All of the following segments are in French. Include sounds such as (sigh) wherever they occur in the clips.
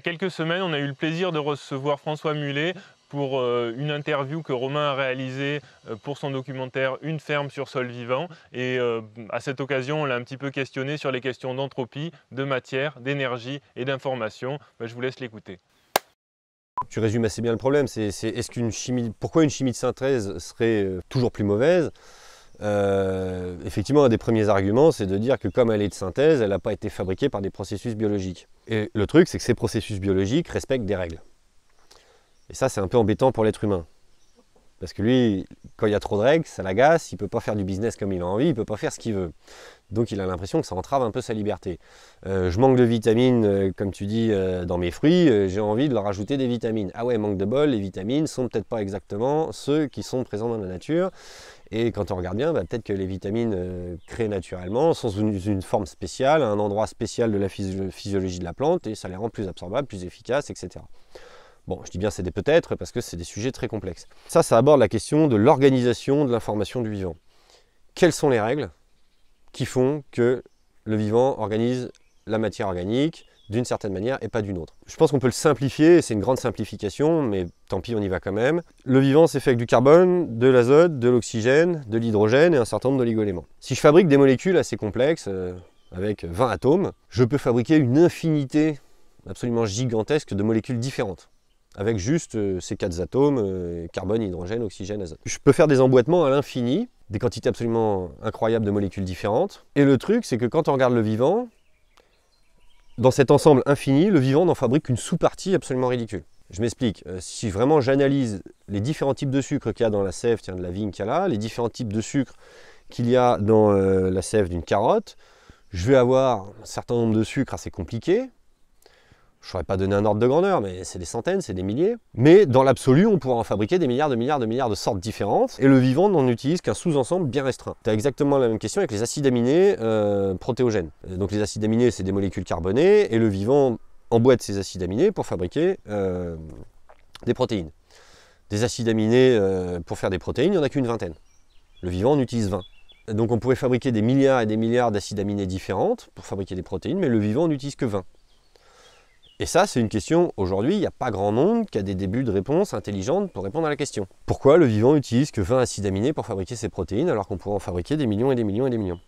a quelques semaines, on a eu le plaisir de recevoir François Mullet pour euh, une interview que Romain a réalisée euh, pour son documentaire Une ferme sur sol vivant. Et euh, à cette occasion, on l'a un petit peu questionné sur les questions d'entropie, de matière, d'énergie et d'information. Bah, je vous laisse l'écouter. Tu résumes assez bien le problème. C'est qu'une pourquoi une chimie de synthèse serait toujours plus mauvaise euh, effectivement, un des premiers arguments, c'est de dire que comme elle est de synthèse, elle n'a pas été fabriquée par des processus biologiques. Et le truc, c'est que ces processus biologiques respectent des règles. Et ça, c'est un peu embêtant pour l'être humain. Parce que lui, quand il y a trop de règles, ça l'agace, il ne peut pas faire du business comme il a envie, il ne peut pas faire ce qu'il veut. Donc il a l'impression que ça entrave un peu sa liberté. Euh, je manque de vitamines, euh, comme tu dis, euh, dans mes fruits, j'ai envie de leur ajouter des vitamines. Ah ouais, manque de bol, les vitamines sont peut-être pas exactement ceux qui sont présents dans la nature. Et quand on regarde bien, bah, peut-être que les vitamines créées naturellement sont une, une, forme spéciale, un endroit spécial de la physiologie de la plante, et ça les rend plus absorbables, plus efficaces, etc. Bon, je dis bien c'est des peut-être parce que c'est des sujets très complexes. Ça, ça aborde la question de l'organisation de l'information du vivant. Quelles sont les règles qui font que le vivant organise la matière organique d'une certaine manière et pas d'une autre. Je pense qu'on peut le simplifier, c'est une grande simplification, mais tant pis, on y va quand même. Le vivant, c'est fait avec du carbone, de l'azote, de l'oxygène, de l'hydrogène et un certain nombre d'oligo-éléments. Si je fabrique des molécules assez complexes, euh, avec 20 atomes, je peux fabriquer une infinité absolument gigantesque de molécules différentes avec juste euh, ces quatre atomes, euh, carbone, hydrogène, oxygène, azote. Je peux faire des emboîtements à l'infini, des quantités absolument incroyables de molécules différentes. Et le truc, c'est que quand on regarde le vivant, dans cet ensemble infini, le vivant n'en fabrique qu'une sous-partie absolument ridicule. Je m'explique, euh, si vraiment j'analyse les différents types de sucres qu'il y a dans la sève tiens, de la vigne qu'il y a là, les différents types de sucres qu'il y a dans la sève d'une carotte, je vais avoir un certain nombre de sucres assez compliqués, je ne saurais pas donner un ordre de grandeur, mais c'est des centaines, c'est des milliers. Mais dans l'absolu, on pourra en fabriquer des milliards de milliards de milliards de sortes différentes, et le vivant n'en utilise qu'un sous-ensemble bien restreint. Tu as exactement la même question avec les acides aminés euh, protéogènes. Euh, donc les acides aminés, c'est des molécules carbonées, et le vivant emboîte ces acides aminés pour fabriquer euh, des protéines. Des acides aminés pour faire des protéines, il n'y en a qu'une vingtaine. Le vivant en utilise 20. Donc on pourrait fabriquer des milliards et des milliards d'acides aminés différentes pour fabriquer des protéines, mais le vivant n'utilise que 20. Et ça, c'est une question, aujourd'hui, il n'y a pas grand monde qui a des débuts de réponses intelligentes pour répondre à la question. Pourquoi le vivant utilise que 20 acides aminés pour fabriquer ses protéines alors qu'on pourrait en fabriquer des millions et des millions et des millions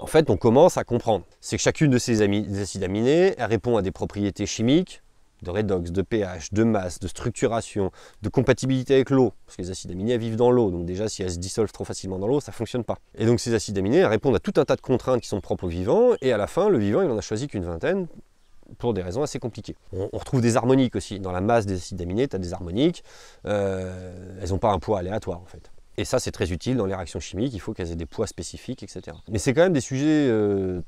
En fait, on commence à comprendre. C'est que chacune de ces acides aminés elle répond à des propriétés chimiques, de redox, de pH, de masse, de structuration, de compatibilité avec l'eau. Parce que les acides aminés vivent dans l'eau, donc déjà si elles se dissolvent trop facilement dans l'eau, ça ne fonctionne pas. Et donc ces acides aminés répondent à tout un tas de contraintes qui sont propres au vivant, et à la fin, le vivant, il en a choisi qu'une vingtaine pour des raisons assez compliquées. On, retrouve des harmoniques aussi. Dans la masse des acides aminés, tu as des harmoniques. Euh, elles n'ont pas un poids aléatoire en fait. Et ça, c'est très utile dans les réactions chimiques. Il faut qu'elles aient des poids spécifiques, etc. Mais c'est quand même des sujets euh,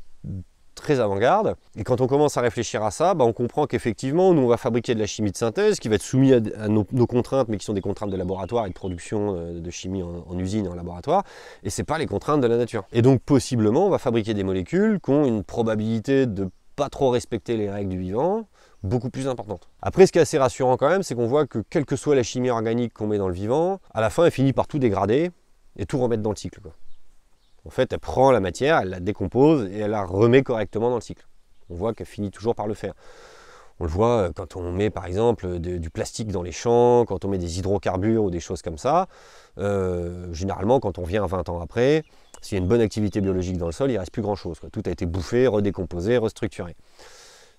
très avant-garde. Et quand on commence à réfléchir à ça, bah, on comprend qu'effectivement, nous, on va fabriquer de la chimie de synthèse qui va être soumise à, nos, contraintes, mais qui sont des contraintes de laboratoire et de production euh, de chimie en, usine et en laboratoire. Et ce pas les contraintes de la nature. Et donc, possiblement, on va fabriquer des molécules qui ont une probabilité de pas trop respecter les règles du vivant, beaucoup plus importante. Après, ce qui est assez rassurant quand même, c'est qu'on voit que quelle que soit la chimie organique qu'on met dans le vivant, à la fin, elle finit par tout dégrader et tout remettre dans le cycle. En fait, elle prend la matière, elle la décompose et elle la remet correctement dans le cycle. On voit qu'elle finit toujours par le faire. On le voit euh, quand on met par exemple du plastique dans les champs, quand on met des hydrocarbures ou des choses comme ça. Euh, généralement, quand on vient 20 ans après, s'il y a une bonne activité biologique dans le sol, il ne reste plus grand-chose. Tout a été bouffé, redécomposé, restructuré.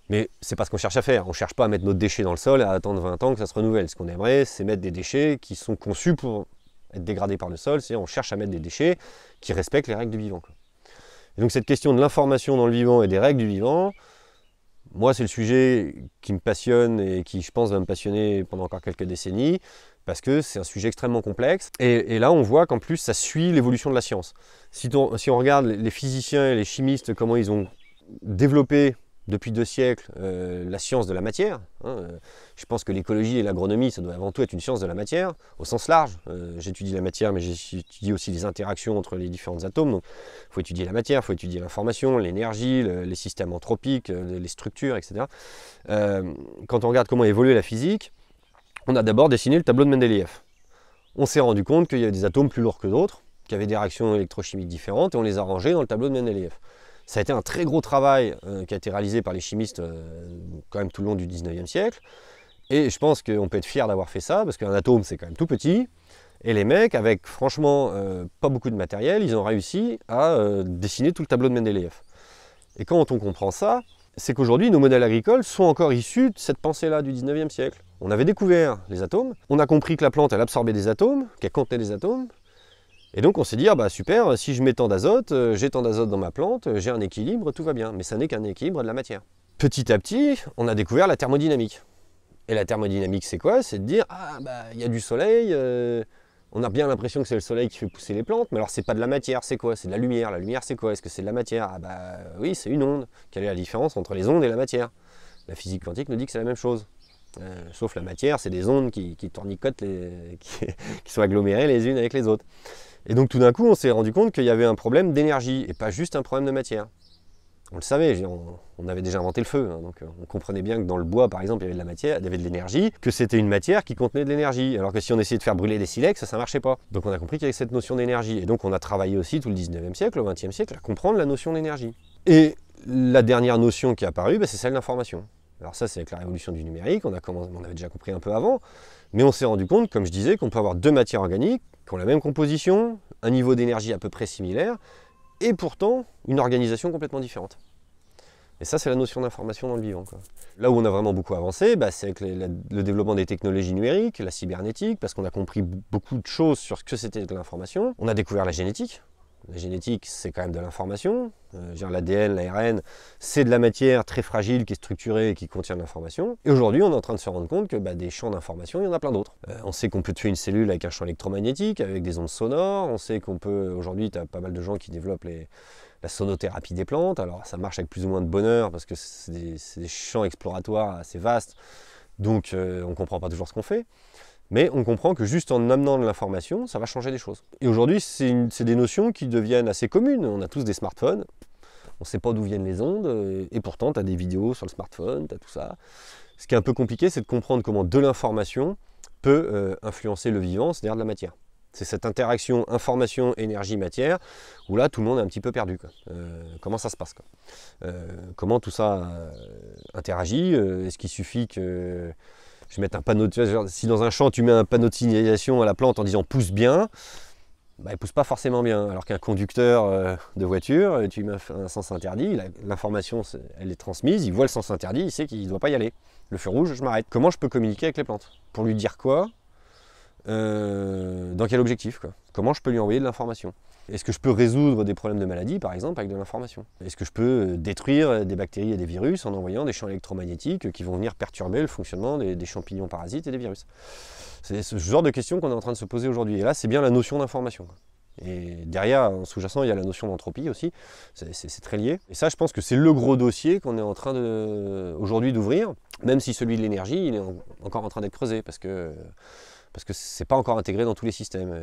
Mais c'est pas ce qu'on cherche à faire. On ne cherche pas à mettre nos déchets dans le sol, à attendre 20 ans que ça se renouvelle. Ce qu'on aimerait, c'est mettre des déchets qui sont conçus pour être dégradés par le sol. C'est on cherche à mettre des déchets qui respectent les règles du vivant. donc cette question de l'information dans le vivant et des règles du vivant, moi, c'est le sujet qui me passionne et qui, je pense, va me passionner pendant encore quelques décennies, parce que c'est un sujet extrêmement complexe. Et, là, on voit qu'en plus, ça suit l'évolution de la science. si on regarde les physiciens et les chimistes, comment ils ont développé depuis deux siècles euh, la science de la matière. Hein, euh, je pense que l'écologie et l'agronomie, ça doit avant tout être une science de la matière, au sens large. Euh, j'étudie la matière, mais j'étudie aussi les interactions entre les différents atomes. Donc il faut étudier la matière, il faut étudier l'information, l'énergie, les systèmes anthropiques, les structures, etc. quand on regarde comment évolue la physique, on a d'abord dessiné le tableau de Mendeleïev. On s'est rendu compte qu'il y avait des atomes plus lourds que d'autres, qui avaient des réactions électrochimiques différentes, et on les a rangés dans le tableau de Mendeleïev. Ça a été un très gros travail euh, qui a été réalisé par les chimistes euh, quand même tout le long du 19e siècle. Et je pense qu'on peut être fier d'avoir fait ça, parce qu'un atome c'est quand même tout petit. Et les mecs, avec franchement euh, pas beaucoup de matériel, ils ont réussi à dessiner tout le tableau de Mendeleev. Et quand on comprend ça, c'est qu'aujourd'hui nos modèles agricoles sont encore issus de cette pensée-là du 19e siècle. On avait découvert les atomes, on a compris que la plante elle absorbait des atomes, qu'elle contenait des atomes, et donc on s'est dit, ah bah super, si je mets tant d'azote, euh, j'ai tant d'azote dans ma plante, j'ai un équilibre, tout va bien. Mais ça n'est qu'un équilibre de la matière. Petit à petit, on a découvert la thermodynamique. Et la thermodynamique, c'est quoi C'est de dire, ah bah il y a du soleil, euh, on a bien l'impression que c'est le soleil qui fait pousser les plantes, mais alors c'est pas de la matière, c'est quoi C'est de la lumière. La lumière, c'est quoi Est-ce que c'est de la matière Ah bah oui, c'est une onde. Quelle est la différence entre les ondes et la matière La physique quantique nous dit que c'est la même chose. Euh, sauf la matière, c'est des ondes qui, qui tournicotent, (laughs) qui, sont agglomérées les unes avec les autres. Et donc tout d'un coup, on s'est rendu compte qu'il y avait un problème d'énergie et pas juste un problème de matière. On le savait, on, avait déjà inventé le feu, hein, donc euh, on comprenait bien que dans le bois, par exemple, il y avait de matière, avait de l'énergie, que c'était une matière qui contenait de l'énergie, alors que si on essayait de faire brûler des silex, ça ne marchait pas. Donc on a compris qu'il y avait cette notion d'énergie, et donc on a travaillé aussi tout le 19e siècle, au 20e siècle, à comprendre la notion d'énergie. Et la dernière notion qui est apparue, bah, c'est celle d'information. Alors ça, c'est avec la révolution du numérique, on, avait déjà compris un peu avant, mais on s'est rendu compte, comme je disais, qu'on peut avoir deux matières organiques qui ont la même composition, un niveau d'énergie à peu près similaire, et pourtant une organisation complètement différente. Et ça, c'est la notion d'information dans le vivant. Là où on a vraiment beaucoup avancé, bah, c'est avec le développement des technologies numériques, la cybernétique, parce qu'on a compris beaucoup de choses sur ce que c'était de l'information. On a découvert la génétique, la génétique, c'est quand même de l'information. Euh, L'ADN, l'ARN, c'est de la matière très fragile qui est structurée et qui contient de l'information. Et aujourd'hui, on est en train de se rendre compte que bah, des champs d'information, il y en a plein d'autres. Euh, on sait qu'on peut tuer une cellule avec un champ électromagnétique, avec des ondes sonores. On sait qu'on peut. Aujourd'hui, tu as pas mal de gens qui développent la sonothérapie des plantes. Alors, ça marche avec plus ou moins de bonheur parce que c'est des, champs exploratoires assez vastes. Donc, euh, on ne comprend pas toujours ce qu'on fait. Mais on comprend que juste en amenant de l'information, ça va changer des choses. Et aujourd'hui, c'est des notions qui deviennent assez communes. On a tous des smartphones, on ne sait pas d'où viennent les ondes, et pourtant, tu as des vidéos sur le smartphone, tu as tout ça. Ce qui est un peu compliqué, c'est de comprendre comment de l'information peut euh, influencer le vivant, c'est-à-dire de la matière. C'est cette interaction information, énergie, matière, où là tout le monde est un petit peu perdu. Euh, comment ça se passe euh, Comment tout ça interagit Est-ce qu'il suffit que un panneau, si dans un champ tu mets un panneau de signalisation à la plante en disant pousse bien, bah, ne pousse pas forcément bien. Alors qu'un conducteur euh, de voiture, euh, tu lui mets un, sens interdit, l'information elle est transmise, il voit le sens interdit, il sait qu'il ne doit pas y aller. Le feu rouge, je m'arrête. Comment je peux communiquer avec les plantes Pour lui dire quoi euh, Dans quel objectif Comment je peux lui envoyer de l'information est-ce que je peux résoudre des problèmes de maladie, par exemple, avec de l'information Est-ce que je peux euh, détruire euh, des bactéries et des virus en envoyant des champs électromagnétiques euh, qui vont venir perturber le fonctionnement des, champignons parasites et des virus C'est ce genre de questions qu'on est en train de se poser aujourd'hui. Et là, c'est bien la notion d'information. Et derrière, en sous-jacent, il y a la notion d'entropie aussi. C'est très lié. Et ça, je pense que c'est le gros dossier qu'on est en train aujourd'hui d'ouvrir, même si celui de l'énergie, il est encore en train d'être creusé parce que parce que pas encore intégré dans tous les systèmes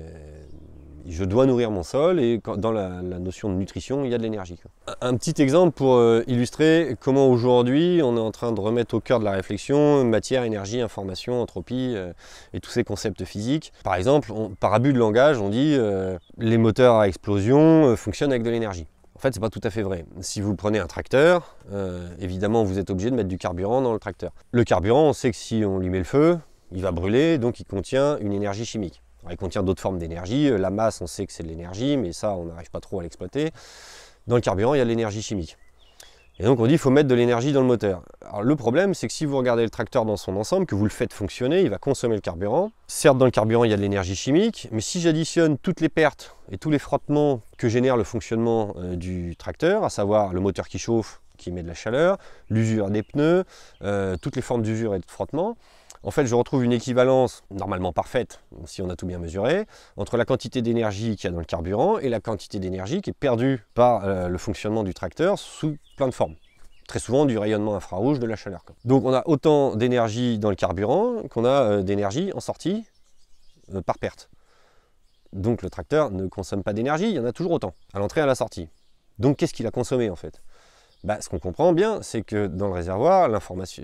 je dois nourrir mon sol et dans la, notion de nutrition, il y a de l'énergie. Un petit exemple pour euh, illustrer comment aujourd'hui on est en train de remettre au cœur de la réflexion matière, énergie, information, entropie euh, et tous ces concepts physiques. Par exemple, par abus de langage, on dit euh, les moteurs à explosion fonctionnent avec de l'énergie. En fait, c'est pas tout à fait vrai. Si vous prenez un tracteur, évidemment, vous êtes obligé de mettre du carburant dans le tracteur. Le carburant, on sait que si on lui met le feu, il va brûler, donc il contient une énergie chimique il contient d'autres formes d'énergie. Euh, la masse, on sait que c'est de l'énergie, mais ça, on n'arrive pas trop à l'exploiter. Dans le carburant, il y a de l'énergie chimique. Et donc on dit qu'il faut mettre de l'énergie dans le moteur. le problème, c'est que si vous regardez le tracteur dans son ensemble, que vous le faites fonctionner, il va consommer le carburant. Certes, dans le carburant, il y a de l'énergie chimique, mais si j'additionne toutes les pertes et tous les frottements que génère le fonctionnement euh, du tracteur, à savoir le moteur qui chauffe, qui met de la chaleur, l'usure des pneus, euh, toutes les formes d'usure et de frottement, en fait, je retrouve une équivalence normalement parfaite, si on a tout bien mesuré, entre la quantité d'énergie qu'il y a dans le carburant et la quantité d'énergie qui est perdue par euh, le fonctionnement du tracteur sous plein de formes. Très souvent du rayonnement infrarouge, de la chaleur. Donc on a autant d'énergie dans le carburant qu'on a euh, d'énergie en sortie euh, par perte. Donc le tracteur ne consomme pas d'énergie, il y en a toujours autant, à l'entrée et à la sortie. Donc qu'est-ce qu'il a consommé en fait bah, Ce qu'on comprend bien, c'est que dans le réservoir,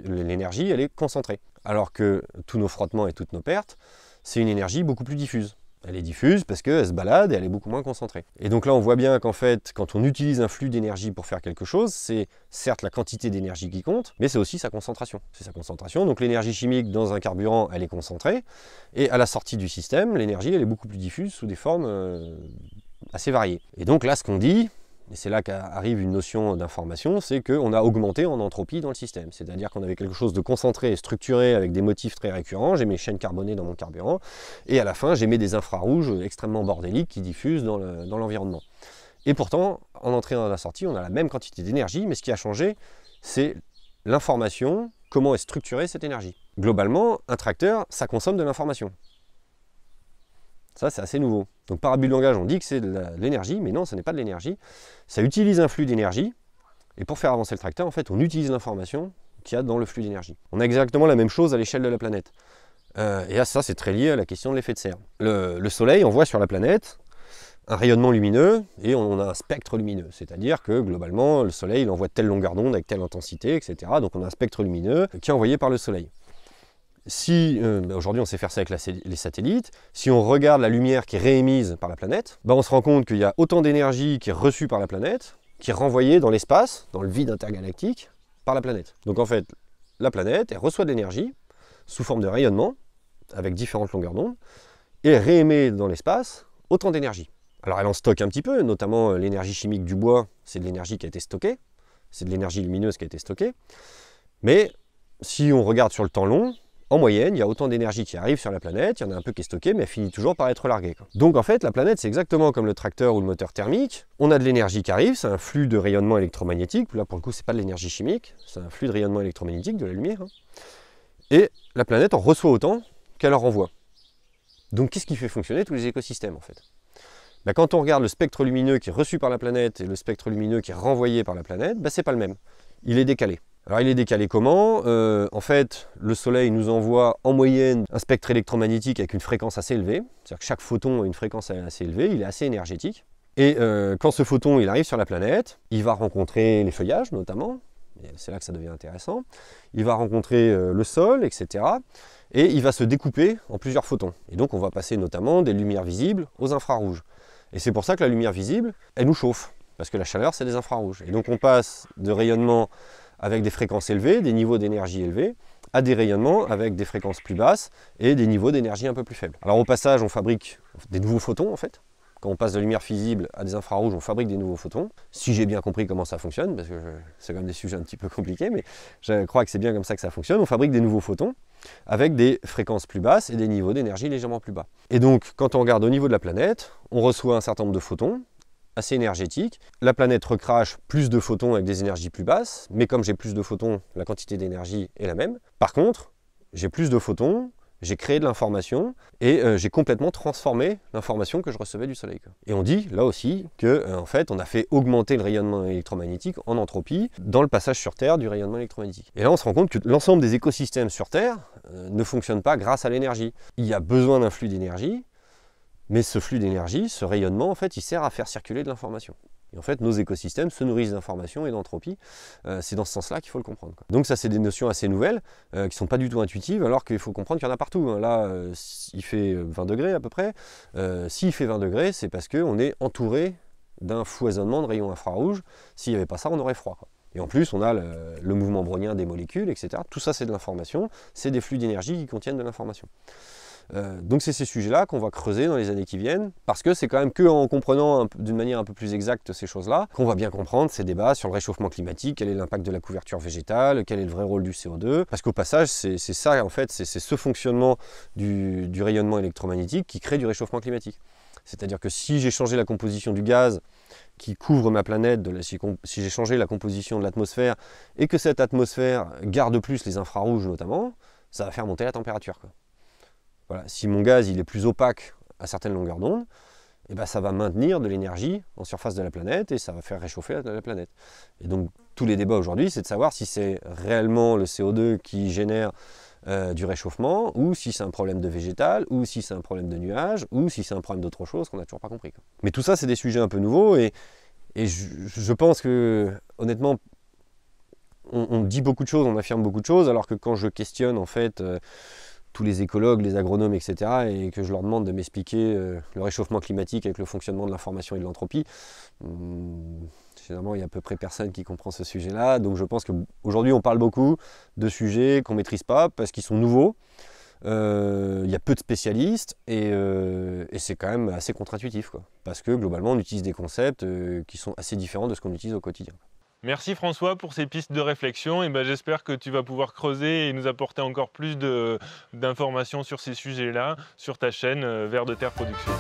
l'énergie, elle est concentrée alors que tous nos frottements et toutes nos pertes, c'est une énergie beaucoup plus diffuse. Elle est diffuse parce qu'elle se balade et elle est beaucoup moins concentrée. Et donc là, on voit bien qu'en fait, quand on utilise un flux d'énergie pour faire quelque chose, c'est certes la quantité d'énergie qui compte, mais c'est aussi sa concentration. C'est sa concentration. Donc l'énergie chimique dans un carburant, elle est concentrée. Et à la sortie du système, l'énergie, elle est beaucoup plus diffuse sous des formes euh, assez variées. Et donc là, ce qu'on dit, et c'est là qu'arrive une notion d'information, c'est qu'on a augmenté en entropie dans le système. C'est-à-dire qu'on avait quelque chose de concentré et structuré avec des motifs très récurrents. J'ai mes chaînes carbonées dans mon carburant. Et à la fin, j'ai des infrarouges extrêmement bordéliques qui diffusent dans l'environnement. et pourtant, en entrée et en sortie, on a la même quantité d'énergie. Mais ce qui a changé, c'est l'information, comment est structurée cette énergie. Globalement, un tracteur, ça consomme de l'information. Ça, c'est assez nouveau. Donc par abus de langage, on dit que c'est de l'énergie, mais non, ce n'est pas de l'énergie. Ça utilise un flux d'énergie, et pour faire avancer le tracteur, en fait, on utilise l'information qu'il y a dans le flux d'énergie. On a exactement la même chose à l'échelle de la planète. Euh, et ça, c'est très lié à la question de l'effet de serre. Le, soleil envoie sur la planète un rayonnement lumineux et on a un spectre lumineux. C'est-à-dire que globalement, le soleil envoie telle longueur d'onde avec telle intensité, etc. Donc on a un spectre lumineux qui est envoyé par le soleil si euh, bah, aujourd'hui on sait faire ça avec les satellites, si on regarde la lumière qui est réémise par la planète, bah, on se rend compte qu'il y a autant d'énergie qui est reçue par la planète, qui est renvoyée dans l'espace, dans le vide intergalactique, par la planète. Donc en fait, la planète, elle reçoit de l'énergie sous forme de rayonnement, avec différentes longueurs d'onde, et réémet dans l'espace autant d'énergie. Alors elle en stocke un petit peu, notamment euh, l'énergie chimique du bois, c'est de l'énergie qui a été stockée, c'est de l'énergie lumineuse qui a été stockée. Mais si on regarde sur le temps long, en moyenne, il y a autant d'énergie qui arrive sur la planète, il y en a un peu qui est stocké, mais elle finit toujours par être larguée. Donc en fait, la planète, c'est exactement comme le tracteur ou le moteur thermique. On a de l'énergie qui arrive, c'est un flux de rayonnement électromagnétique. Là, pour le coup, c'est pas de l'énergie chimique, c'est un flux de rayonnement électromagnétique, de la lumière. Hein. Et la planète en reçoit autant qu'elle en renvoie. Donc qu'est-ce qui fait fonctionner tous les écosystèmes en fait bah, Quand on regarde le spectre lumineux qui est reçu par la planète et le spectre lumineux qui est renvoyé par la planète, ce bah, c'est pas le même. Il est décalé. Alors il est décalé comment euh, En fait, le Soleil nous envoie en moyenne un spectre électromagnétique avec une fréquence assez élevée. C'est-à-dire que chaque photon a une fréquence assez élevée, il est assez énergétique. Et euh, quand ce photon il arrive sur la planète, il va rencontrer les feuillages notamment, c'est là que ça devient intéressant. Il va rencontrer euh, le sol, etc. Et il va se découper en plusieurs photons. Et donc on va passer notamment des lumières visibles aux infrarouges. Et c'est pour ça que la lumière visible, elle nous chauffe, parce que la chaleur, c'est des infrarouges. Et donc on passe de rayonnement avec des fréquences élevées, des niveaux d'énergie élevés, à des rayonnements avec des fréquences plus basses et des niveaux d'énergie un peu plus faibles. Alors au passage, on fabrique des nouveaux photons en fait. Quand on passe de lumière visible à des infrarouges, on fabrique des nouveaux photons. Si j'ai bien compris comment ça fonctionne, parce que c'est quand même des sujets un petit peu compliqués, mais je crois que c'est bien comme ça que ça fonctionne, on fabrique des nouveaux photons avec des fréquences plus basses et des niveaux d'énergie légèrement plus bas. Et donc, quand on regarde au niveau de la planète, on reçoit un certain nombre de photons, assez énergétique. La planète recrache plus de photons avec des énergies plus basses, mais comme j'ai plus de photons, la quantité d'énergie est la même. Par contre, j'ai plus de photons, j'ai créé de l'information et euh, j'ai complètement transformé l'information que je recevais du Soleil. Et on dit là aussi que euh, en fait on a fait augmenter le rayonnement électromagnétique en entropie dans le passage sur Terre du rayonnement électromagnétique. Et là on se rend compte que l'ensemble des écosystèmes sur Terre euh, ne fonctionne pas grâce à l'énergie. Il y a besoin d'un flux d'énergie mais ce flux d'énergie, ce rayonnement, en fait, il sert à faire circuler de l'information. Et en fait, nos écosystèmes se nourrissent d'informations et d'entropie. Euh, c'est dans ce sens-là qu'il faut le comprendre. Donc ça, c'est des notions assez nouvelles, euh, qui ne sont pas du tout intuitives, alors qu'il faut comprendre qu'il y en a partout. Hein. Là, euh, il fait 20 degrés à peu près. S'il fait 20 degrés, c'est parce qu'on est entouré d'un foisonnement de rayons infrarouges. S'il n'y avait pas ça, on aurait froid. Et en plus, on a le, le, mouvement brownien des molécules, etc. Tout ça, c'est de l'information. C'est des flux d'énergie qui contiennent de l'information. Euh, donc c'est ces sujets-là qu'on va creuser dans les années qui viennent, parce que c'est quand même que en comprenant d'une manière un peu plus exacte ces choses-là qu'on va bien comprendre ces débats sur le réchauffement climatique, quel est l'impact de la couverture végétale, quel est le vrai rôle du CO2, parce qu'au passage c'est ça en fait, c'est ce fonctionnement du, rayonnement électromagnétique qui crée du réchauffement climatique. C'est-à-dire que si j'ai changé la composition du gaz qui couvre ma planète, si, j'ai changé la composition de l'atmosphère et que cette atmosphère garde plus les infrarouges notamment, ça va faire monter la température si mon gaz il est plus opaque à certaines longueurs d'onde, eh ben, ça va maintenir de l'énergie en surface de la planète et ça va faire réchauffer la planète. Et donc tous les débats aujourd'hui, c'est de savoir si c'est réellement le CO2 qui génère euh, du réchauffement, ou si c'est un problème de végétal, ou si c'est un problème de nuage, ou si c'est un problème d'autre chose qu'on n'a toujours pas compris. Mais tout ça, c'est des sujets un peu nouveaux, et, je, pense que, honnêtement, on, dit beaucoup de choses, on affirme beaucoup de choses, alors que quand je questionne, en fait, euh, tous les écologues, les agronomes, etc., et que je leur demande de m'expliquer euh, le réchauffement climatique avec le fonctionnement de l'information et de l'entropie, finalement, hmm, il y a à peu près personne qui comprend ce sujet-là. Donc je pense qu'aujourd'hui, on parle beaucoup de sujets qu'on ne maîtrise pas parce qu'ils sont nouveaux. Euh, il y a peu de spécialistes et, euh, et c'est quand même assez contre-intuitif. Parce que globalement, on utilise des concepts qui sont assez différents de ce qu'on utilise au quotidien. Merci François pour ces pistes de réflexion. Et ben, j'espère que tu vas pouvoir creuser et nous apporter encore plus d'informations sur ces sujets-là sur ta chaîne euh, Vert de Terre Productions.